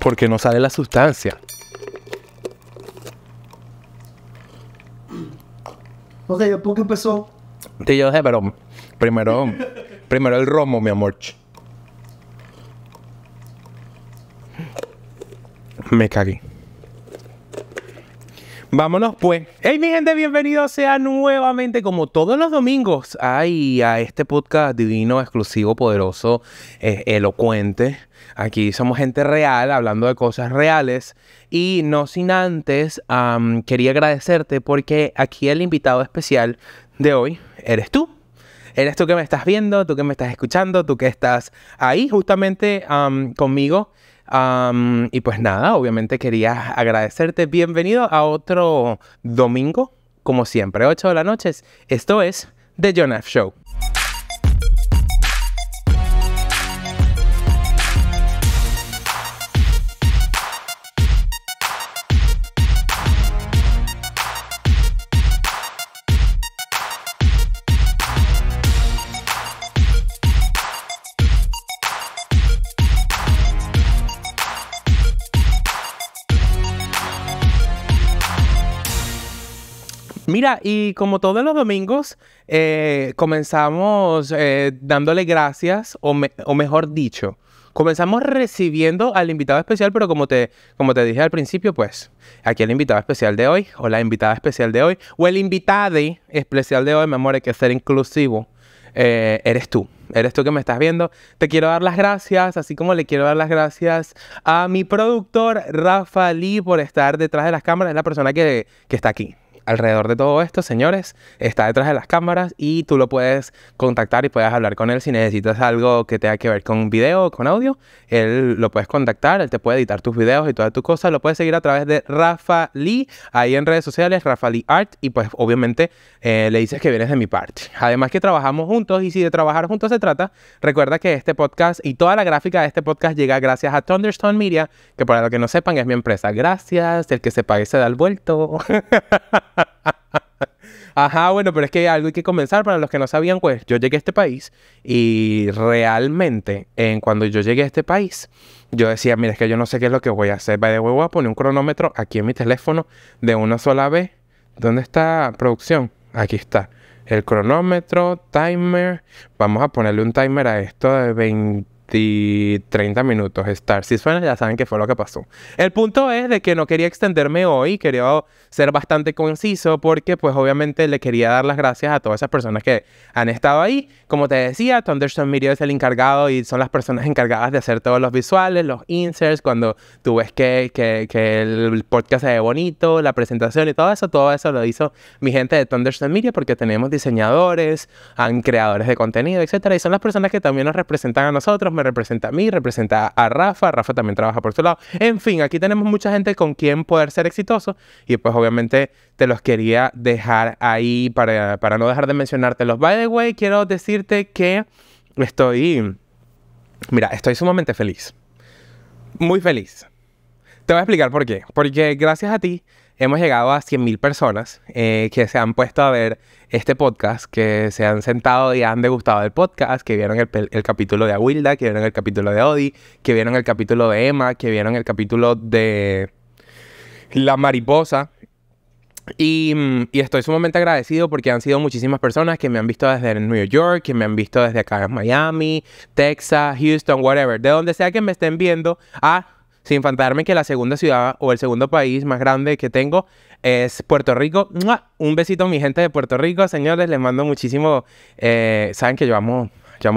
porque no sale la sustancia. Ok, ¿por qué empezó? Sí, yo dije, pero primero, primero el romo, mi amor. Me cagué. Vámonos pues. Hey mi gente, bienvenidos sea nuevamente como todos los domingos ay, a este podcast divino, exclusivo, poderoso, eh, elocuente. Aquí somos gente real, hablando de cosas reales. Y no sin antes, quería agradecerte porque aquí el invitado especial de hoy eres tú. Eres tú que me estás viendo, tú que me estás escuchando, tú que estás ahí justamente conmigo y pues nada, obviamente quería agradecerte. Bienvenido a otro domingo, como siempre, 8 de la noche. Esto es The John Show. Mira, y como todos los domingos, eh, comenzamos eh, dándole gracias, o, mejor dicho, comenzamos recibiendo al invitado especial, pero como te, como te dije al principio, pues aquí el invitado especial de hoy, o la invitada especial de hoy, o el invitado especial de hoy, mi amor, hay que ser inclusivo, eh, eres tú eres tú que me estás viendo. Te quiero dar las gracias, así como le quiero dar las gracias a mi productor Rafa Lee por estar detrás de las cámaras. Es la persona que, que está aquí alrededor de todo esto, señores, está detrás de las cámaras y tú lo puedes contactar y puedes hablar con él si necesitas algo que tenga que ver con video o con audio. Él lo puedes contactar, él te puede editar tus videos y todas tus cosas. Lo puedes seguir a través de Rafa Lee, ahí en redes sociales, Rafa Lee Art, y pues obviamente eh, le dices que vienes de mi parte. Además que trabajamos juntos y si de trabajar juntos se trata, recuerda que este podcast y toda la gráfica de este podcast llega gracias a Thunderstone Media, que para los que no sepan es mi empresa. Gracias, el que se pague se da el vuelto. Ajá, bueno, pero es que algo hay que comenzar. Para los que no sabían, pues yo llegué a este país y realmente en cuando yo llegué a este país, yo decía, mira, es que yo no sé qué es lo que voy a hacer. Vaya, voy a poner un cronómetro aquí en mi teléfono de una sola vez. ¿Dónde está producción? Aquí está. El cronómetro, timer. Vamos a ponerle un timer a esto de 20 y 30 minutos Star Citizen, ya saben que fue lo que pasó. El punto es de que no quería extenderme hoy, quería ser bastante conciso porque pues obviamente le quería dar las gracias a todas esas personas que han estado ahí. Como te decía, Thunderstone Media es el encargado y son las personas encargadas de hacer todos los visuales, los inserts, cuando tú ves que, el podcast se ve bonito, la presentación y todo eso, todo eso lo hizo mi gente de Thunderstone Media porque tenemos diseñadores, han creadores de contenido, etcétera, y son las personas que también nos representan a nosotros representa a mí, representa a Rafa, Rafa también trabaja por su lado. En fin, aquí tenemos mucha gente con quien poder ser exitoso y pues obviamente te los quería dejar ahí para, no dejar de mencionártelos. By the way, quiero decirte que estoy, mira, estoy sumamente feliz, muy feliz. Te voy a explicar por qué. Porque gracias a ti Hemos llegado a 100.000 personas eh, que se han puesto a ver este podcast, que se han sentado y han degustado el podcast, que vieron el, capítulo de Aguilda, que vieron el capítulo de Odi, que vieron el capítulo de Emma, que vieron el capítulo de La Mariposa. Y, estoy sumamente agradecido porque han sido muchísimas personas que me han visto desde New York, que me han visto desde acá en Miami, Texas, Houston, whatever. De donde sea que me estén viendo, a sin faltarme que la segunda ciudad o el segundo país más grande que tengo es Puerto Rico. Un besito a mi gente de Puerto Rico, señores, les mando muchísimo, eh, saben que yo amo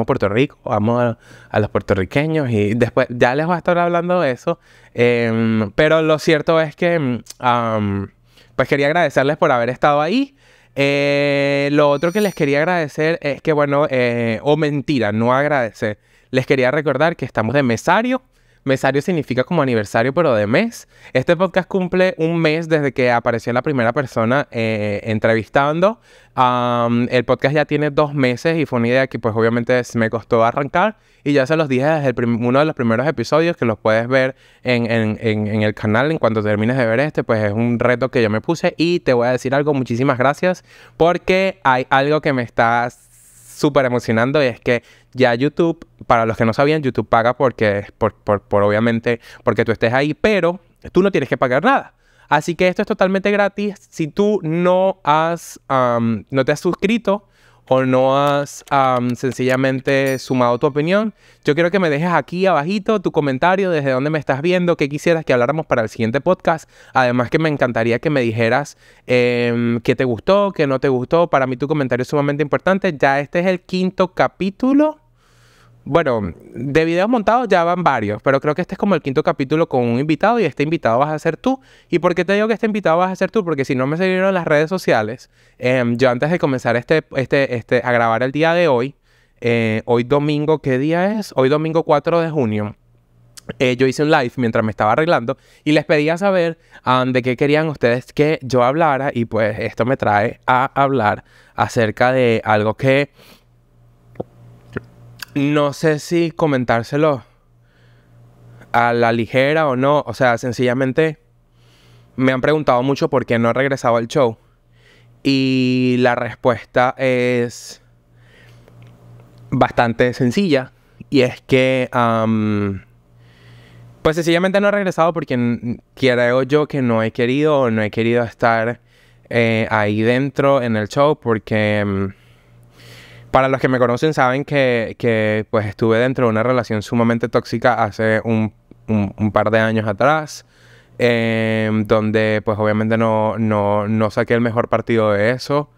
Puerto Rico, amo a, los puertorriqueños y después ya les voy a estar hablando de eso. Em, pero lo cierto es que, em, pues quería agradecerles por haber estado ahí. Eh, lo otro que les quería agradecer es que, bueno, eh, o mentira, no agradecer. Les quería recordar que estamos de mesario. Mesario significa como aniversario, pero de mes. Este podcast cumple un mes desde que apareció la primera persona eh, entrevistando. el podcast ya tiene dos meses y fue una idea que pues obviamente me costó arrancar y ya se los dije desde el uno de los primeros episodios que los puedes ver en, en, el canal en cuanto termines de ver este, pues es un reto que yo me puse y te voy a decir algo, muchísimas gracias porque hay algo que me estás súper emocionando y es que ya YouTube, para los que no sabían, YouTube paga porque, por, por, obviamente, porque tú estés ahí, pero tú no tienes que pagar nada. Así que esto es totalmente gratis. Si tú no has, no te has suscrito, o no has sencillamente sumado tu opinión. Yo quiero que me dejes aquí abajito tu comentario, desde dónde me estás viendo, qué quisieras que habláramos para el siguiente podcast. Además que me encantaría que me dijeras em, qué te gustó, qué no te gustó. Para mí tu comentario es sumamente importante. Ya este es el quinto capítulo bueno, de videos montados ya van varios, pero creo que este es como el quinto capítulo con un invitado y este invitado vas a ser tú. ¿Y por qué te digo que este invitado vas a ser tú? Porque si no me siguieron las redes sociales, em, yo antes de comenzar este, este, este, a grabar el día de hoy, eh, hoy domingo, ¿qué día es? Hoy domingo 4 de junio. Eh, yo hice un live mientras me estaba arreglando y les pedía saber um, de qué querían ustedes que yo hablara y pues esto me trae a hablar acerca de algo que no sé si comentárselo a la ligera o no. O sea, sencillamente me han preguntado mucho por qué no he regresado al show. Y la respuesta es bastante sencilla. Y es que, pues sencillamente no he regresado porque creo yo que no he querido o no he querido estar eh, ahí dentro en el show porque... Mm, para los que me conocen saben que, que pues estuve dentro de una relación sumamente tóxica hace un, un, par de años atrás. Em, donde pues obviamente no, no, no saqué el mejor partido de eso.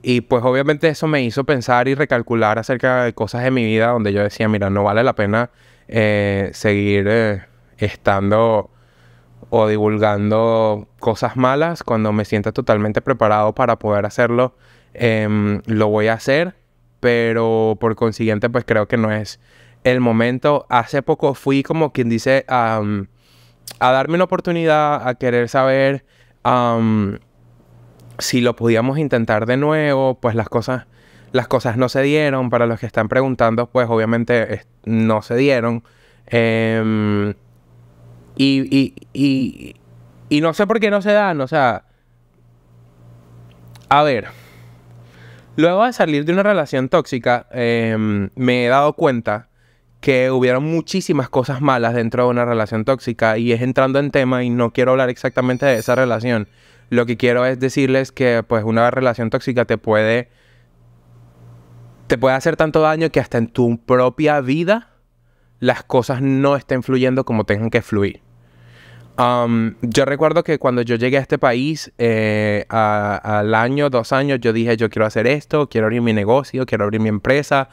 Y pues obviamente eso me hizo pensar y recalcular acerca de cosas de mi vida donde yo decía, mira, no vale la pena eh, seguir eh, estando o divulgando cosas malas cuando me sienta totalmente preparado para poder hacerlo. Em, lo voy a hacer pero por consiguiente pues creo que no es el momento. Hace poco fui como quien dice a darme una oportunidad, a querer saber si lo podíamos intentar de nuevo, pues las cosas, las cosas no se dieron. Para los que están preguntando, pues obviamente no se dieron. Em, y, y no sé por qué no se dan, o sea... A ver Luego de salir de una relación tóxica, em, me he dado cuenta que hubieron muchísimas cosas malas dentro de una relación tóxica y es entrando en tema y no quiero hablar exactamente de esa relación. Lo que quiero es decirles que pues una relación tóxica te puede te puede hacer tanto daño que hasta en tu propia vida las cosas no estén fluyendo como tengan que fluir. Um, yo recuerdo que cuando yo llegué a este país, eh, al año, dos años, yo dije, yo quiero hacer esto, quiero abrir mi negocio, quiero abrir mi empresa,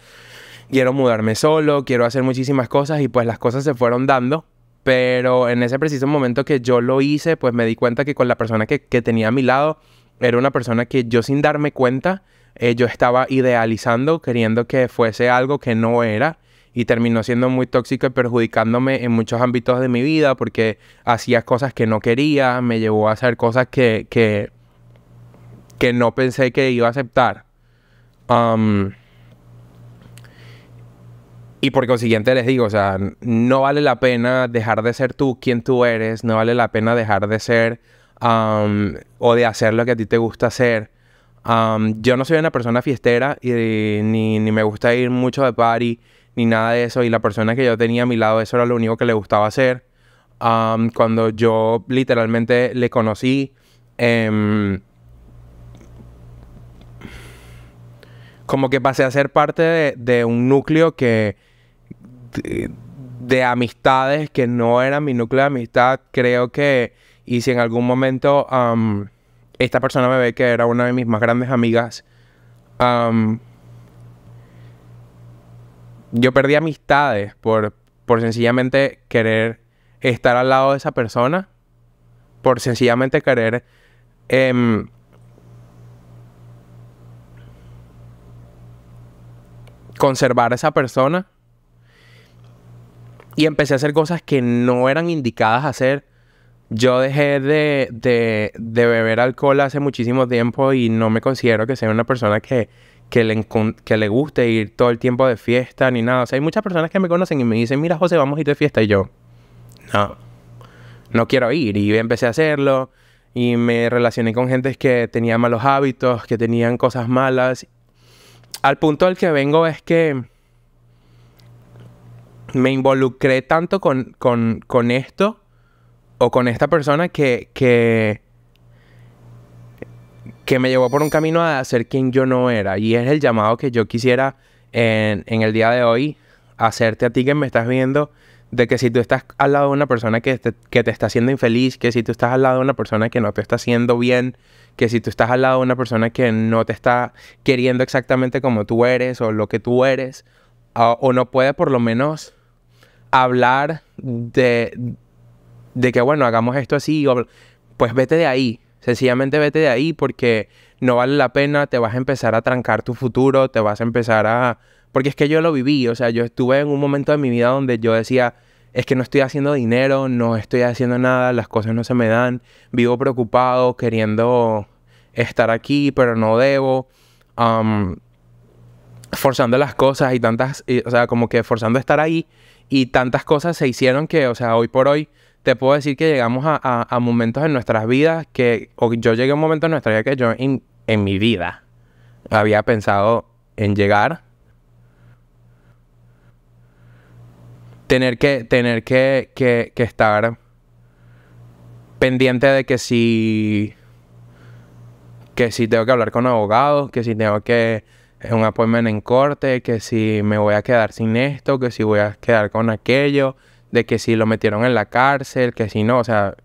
quiero mudarme solo, quiero hacer muchísimas cosas y pues las cosas se fueron dando. Pero en ese preciso momento que yo lo hice, pues me di cuenta que con la persona que, tenía a mi lado era una persona que yo sin darme cuenta, eh, yo estaba idealizando, queriendo que fuese algo que no era y terminó siendo muy tóxico y perjudicándome en muchos ámbitos de mi vida porque hacía cosas que no quería, me llevó a hacer cosas que, que, que no pensé que iba a aceptar. Um, y por consiguiente les digo, o sea, no vale la pena dejar de ser tú quien tú eres, no vale la pena dejar de ser um, o de hacer lo que a ti te gusta hacer. Um, yo no soy una persona fiestera y, ni, ni me gusta ir mucho de party ni nada de eso. Y la persona que yo tenía a mi lado, eso era lo único que le gustaba hacer. cuando yo literalmente le conocí, em, como que pasé a ser parte de, un núcleo que... De, amistades que no era mi núcleo de amistad, creo que, y si en algún momento esta persona me ve que era una de mis más grandes amigas, yo perdí amistades por, por sencillamente querer estar al lado de esa persona, por sencillamente querer... Em, conservar a esa persona y empecé a hacer cosas que no eran indicadas hacer. Yo dejé de, beber alcohol hace muchísimo tiempo y no me considero que sea una persona que, que le, guste ir todo el tiempo de fiesta ni nada. O sea, hay muchas personas que me conocen y me dicen, mira José, vamos a ir de fiesta. Y yo, no, no quiero ir. Y empecé a hacerlo y me relacioné con gente que tenía malos hábitos, que tenían cosas malas. Al punto al que vengo es que me involucré tanto con, con esto o con esta persona que, que que me llevó por un camino a ser quien yo no era. Y es el llamado que yo quisiera en, el día de hoy hacerte a ti que me estás viendo de que si tú estás al lado de una persona que te, está haciendo infeliz, que si tú estás al lado de una persona que no te está haciendo bien, que si tú estás al lado de una persona que no te está queriendo exactamente como tú eres o lo que tú eres, o, no puede por lo menos hablar de, que, bueno, hagamos esto así, pues vete de ahí, Sencillamente vete de ahí porque no vale la pena, te vas a empezar a trancar tu futuro, te vas a empezar a... Porque es que yo lo viví, o sea, yo estuve en un momento de mi vida donde yo decía, es que no estoy haciendo dinero, no estoy haciendo nada, las cosas no se me dan, vivo preocupado, queriendo estar aquí, pero no debo, forzando las cosas y tantas, o sea, como que forzando estar ahí y tantas cosas se hicieron que, o sea, hoy por hoy te puedo decir que llegamos a, momentos en nuestras vidas que, o yo llegué a un momento en nuestra vida que yo en mi vida había pensado en llegar, tener que, tener que, estar pendiente de que si que si tengo que hablar con abogados, que si tengo que eh, un appointment en corte, que si me voy a quedar sin esto, que si voy a quedar con aquello, de que si lo metieron en la cárcel, que si no, o sea,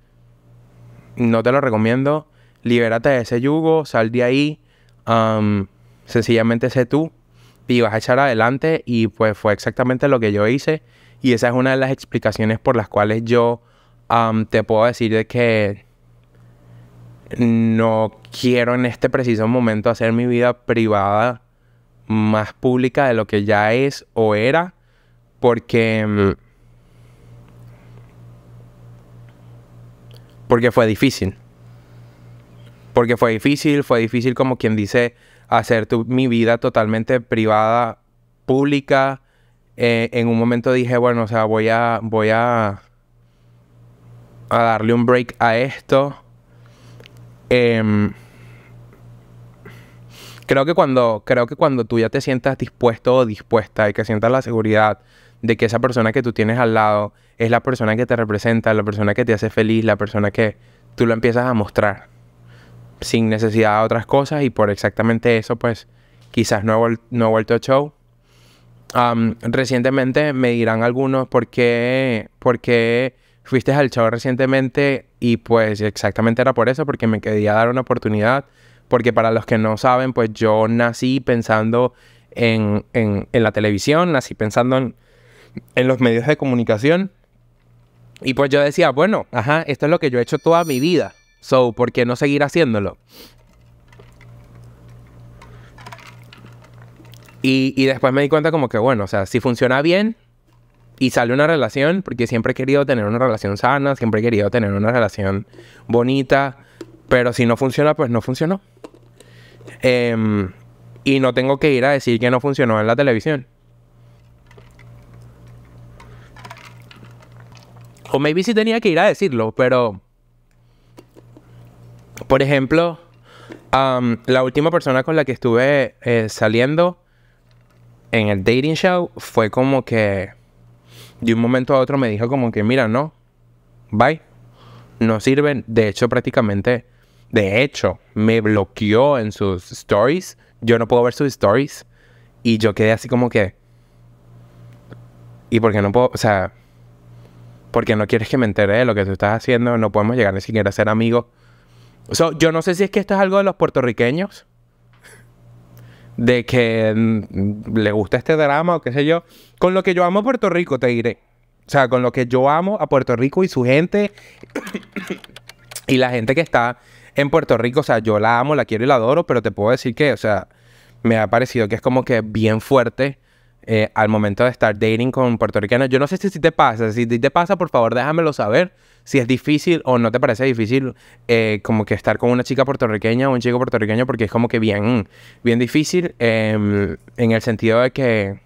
no te lo recomiendo. Libérate de ese yugo, sal de ahí, sencillamente sé tú y vas a echar adelante y pues fue exactamente lo que yo hice y esa es una de las explicaciones por las cuales yo te puedo decir de que no quiero en este preciso momento hacer mi vida privada más pública de lo que ya es o era porque... Mm. Porque fue difícil. Porque fue difícil, fue difícil como quien dice hacer mi vida totalmente privada, pública. Eh, en un momento dije, bueno, o sea, voy a, voy a, darle un break a esto. Em, creo que cuando creo que cuando tú ya te sientas dispuesto o dispuesta y que sientas la seguridad de que esa persona que tú tienes al lado es la persona que te representa, la persona que te hace feliz, la persona que tú lo empiezas a mostrar sin necesidad de otras cosas y por exactamente eso pues quizás no he, no vuelto a show. recientemente me dirán algunos por qué, fuiste al show recientemente y pues exactamente era por eso, porque me quería dar una oportunidad, porque para los que no saben pues yo nací pensando en, la televisión, nací pensando en los medios de comunicación y pues yo decía, bueno, ajá, esto es lo que yo he hecho toda mi vida. So, ¿por qué no seguir haciéndolo? Y, y, después me di cuenta como que, bueno, o sea, si funciona bien y sale una relación, porque siempre he querido tener una relación sana, siempre he querido tener una relación bonita, pero si no funciona, pues no funcionó. Em, y no tengo que ir a decir que no funcionó en la televisión. O maybe sí tenía que ir a decirlo, pero... Por ejemplo, la última persona con la que estuve eh, saliendo en el dating show fue como que de un momento a otro me dijo como que, mira, no, bye, no sirven. De hecho, prácticamente, de hecho, me bloqueó en sus stories. Yo no puedo ver sus stories. Y yo quedé así como que... ¿Y por no puedo? O sea, porque no quieres que me entere de lo que tú estás haciendo, no podemos llegar ni siquiera a ser amigos. So, yo no sé si es que esto es algo de los puertorriqueños, de que mm, le gusta este drama o qué sé yo. Con lo que yo amo a Puerto Rico, te diré. O sea, con lo que yo amo a Puerto Rico y su gente y la gente que está en Puerto Rico, o sea, yo la amo, la quiero y la adoro, pero te puedo decir que, o sea, me ha parecido que es como que bien fuerte eh, al momento de estar dating con puertorriqueños. Yo no sé si, si, te pasa, si te pasa, por favor déjamelo saber si es difícil o no te parece difícil eh, como que estar con una chica puertorriqueña o un chico puertorriqueño porque es como que bien, bien difícil em, en el sentido de que,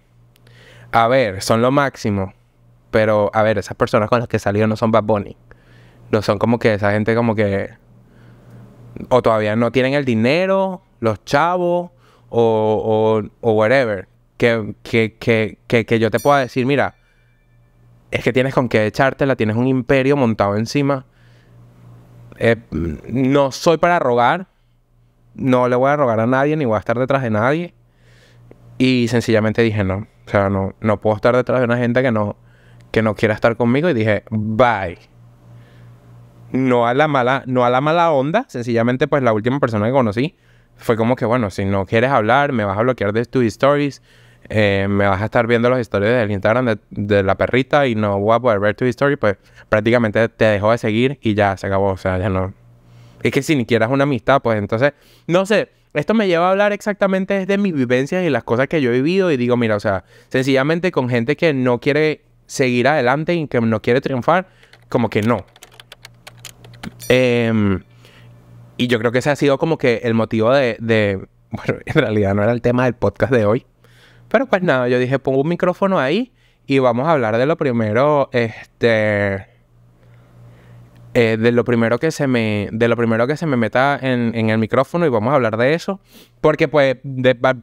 a ver, son lo máximo, pero a ver, esas personas con las que salió no son Bad Bunny, no son como que esa gente como que o todavía no tienen el dinero, los chavos o whatever que, que, yo te pueda decir, mira, es que tienes con qué la tienes un imperio montado encima. Eh, no soy para rogar, no le voy a rogar a nadie, ni voy a estar detrás de nadie. Y sencillamente dije, no, o sea, no, no puedo estar detrás de una gente que no, que no quiera estar conmigo. Y dije, bye. No a la mala, no a la mala onda, sencillamente pues la última persona que conocí fue como que, bueno, si no quieres hablar, me vas a bloquear de tus stories eh, me vas a estar viendo las historias del Instagram de, la perrita y no voy a poder ver tu historia pues prácticamente te dejó de seguir y ya se acabó. O sea, ya no. Es que si ni quieras una amistad, pues entonces, no sé. Esto me lleva a hablar exactamente de mis vivencias y las cosas que yo he vivido. Y digo, mira, o sea, sencillamente con gente que no quiere seguir adelante y que no quiere triunfar, como que no. Em, y yo creo que ese ha sido como que el motivo de, de, bueno, en realidad no era el tema del podcast de hoy, pero pues nada, yo dije, pongo un micrófono ahí y vamos a hablar de lo primero, este... Eh, de lo primero que se me de lo primero que se me meta en, el micrófono y vamos a hablar de eso porque pues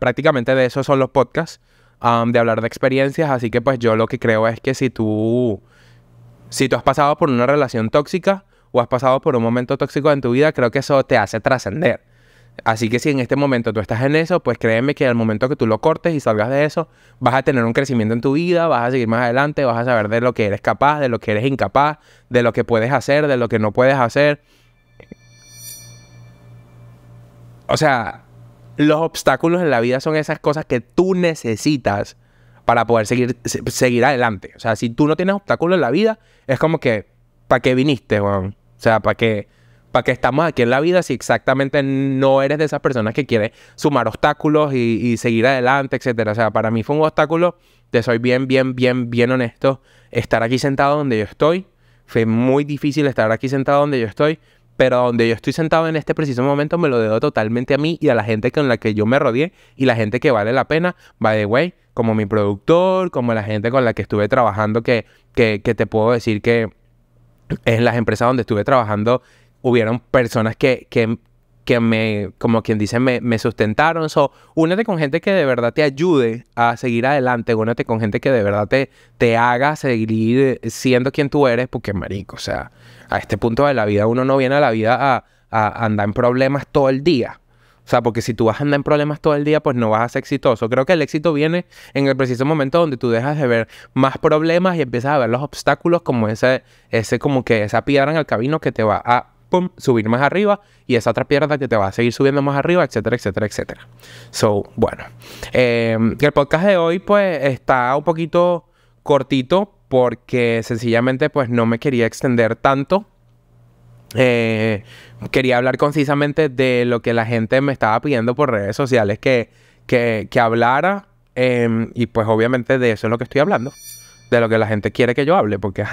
prácticamente de eso son los podcasts um, de hablar de experiencias así que pues yo lo que creo es que si tú si tú has pasado por una relación tóxica o has pasado por un momento tóxico en tu vida creo que eso te hace trascender Así que si en este momento tú estás en eso, pues créeme que al momento que tú lo cortes y salgas de eso, vas a tener un crecimiento en tu vida, vas a seguir más adelante, vas a saber de lo que eres capaz, de lo que eres incapaz, de lo que puedes hacer, de lo que no puedes hacer. O sea, los obstáculos en la vida son esas cosas que tú necesitas para poder seguir, seguir adelante. O sea, si tú no tienes obstáculos en la vida, es como que, ¿para qué viniste, Juan? O sea, ¿para qué? ¿para qué estamos aquí en la vida si exactamente no eres de esas personas que quiere sumar obstáculos y, seguir adelante, etcétera? O sea, para mí fue un obstáculo, te soy bien, bien, bien, bien honesto, estar aquí sentado donde yo estoy. Fue muy difícil estar aquí sentado donde yo estoy, pero donde yo estoy sentado en este preciso momento me lo debo totalmente a mí y a la gente con la que yo me rodeé y la gente que vale la pena, by the way, como mi productor, como la gente con la que estuve trabajando, que, que, te puedo decir que en las empresas donde estuve trabajando hubieron personas que, que, me, como quien dice, me, me sustentaron. So, únete con gente que de verdad te ayude a seguir adelante. Únete con gente que de verdad te, te haga seguir siendo quien tú eres. Porque, marico, o sea, a este punto de la vida uno no viene a la vida a, andar en problemas todo el día. O sea, porque si tú vas a andar en problemas todo el día, pues no vas a ser exitoso. Creo que el éxito viene en el preciso momento donde tú dejas de ver más problemas y empiezas a ver los obstáculos como ese, ese como que esa piedra en el camino que te va a subir más arriba y esa otra pierna que te va a seguir subiendo más arriba, etcétera, etcétera, etcétera. So, bueno, em, el podcast de hoy pues está un poquito cortito porque sencillamente pues no me quería extender tanto. Eh, quería hablar concisamente de lo que la gente me estaba pidiendo por redes sociales que, que, hablara em, y pues obviamente de eso es lo que estoy hablando, de lo que la gente quiere que yo hable porque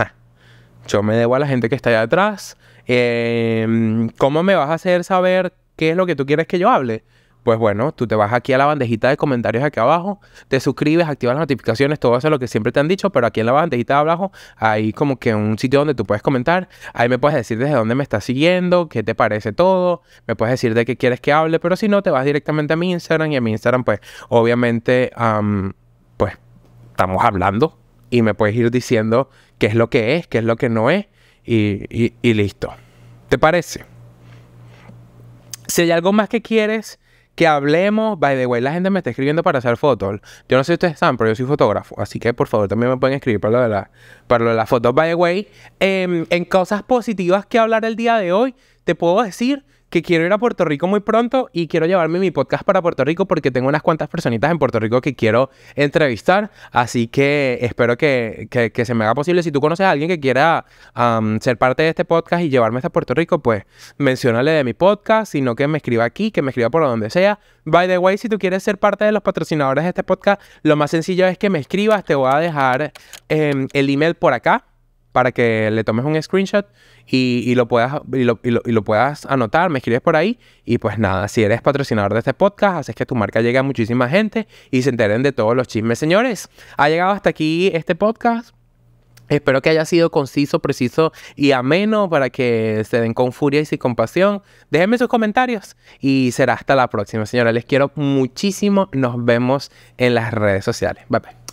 yo me debo a la gente que está allá atrás Em, ¿Cómo me vas a hacer saber qué es lo que tú quieres que yo hable? Pues bueno, tú te vas aquí a la bandejita de comentarios aquí abajo, te suscribes, activas las notificaciones, todo eso es lo que siempre te han dicho, pero aquí en la bandejita de abajo hay como que un sitio donde tú puedes comentar, ahí me puedes decir desde dónde me estás siguiendo, qué te parece todo, me puedes decir de qué quieres que hable, pero si no, te vas directamente a mi Instagram y a mi Instagram pues obviamente pues estamos hablando y me puedes ir diciendo qué es lo que es, qué es lo que no es y, listo. ¿Te parece? Si hay algo más que quieres que hablemos, by the way, la gente me está escribiendo para hacer fotos. Yo no sé si ustedes saben, pero yo soy fotógrafo, así que por favor también me pueden escribir para lo de, la, para las fotos, by the way. Em, en cosas positivas que hablar el día de hoy, te puedo decir que quiero ir a Puerto Rico muy pronto y quiero llevarme mi podcast para Puerto Rico porque tengo unas cuantas personitas en Puerto Rico que quiero entrevistar. Así que espero que, se me haga posible. Si tú conoces a alguien que quiera ser parte de este podcast y llevarme hasta Puerto Rico, pues menciónale de mi podcast, sino que me escriba aquí, que me escriba por donde sea. By the way, si tú quieres ser parte de los patrocinadores de este podcast, lo más sencillo es que me escribas. Te voy a dejar em, el email por acá para que le tomes un screenshot y, lo puedas, y, lo, puedas anotar, me escribes por ahí. Y pues nada, si eres patrocinador de este podcast, haces que tu marca llegue a muchísima gente y se enteren de todos los chismes. Señores, ha llegado hasta aquí este podcast. Espero que haya sido conciso, preciso y ameno para que se den con furia y sin compasión. Déjenme sus comentarios y será hasta la próxima, señora. Les quiero muchísimo. Nos vemos en las redes sociales. Bye bye.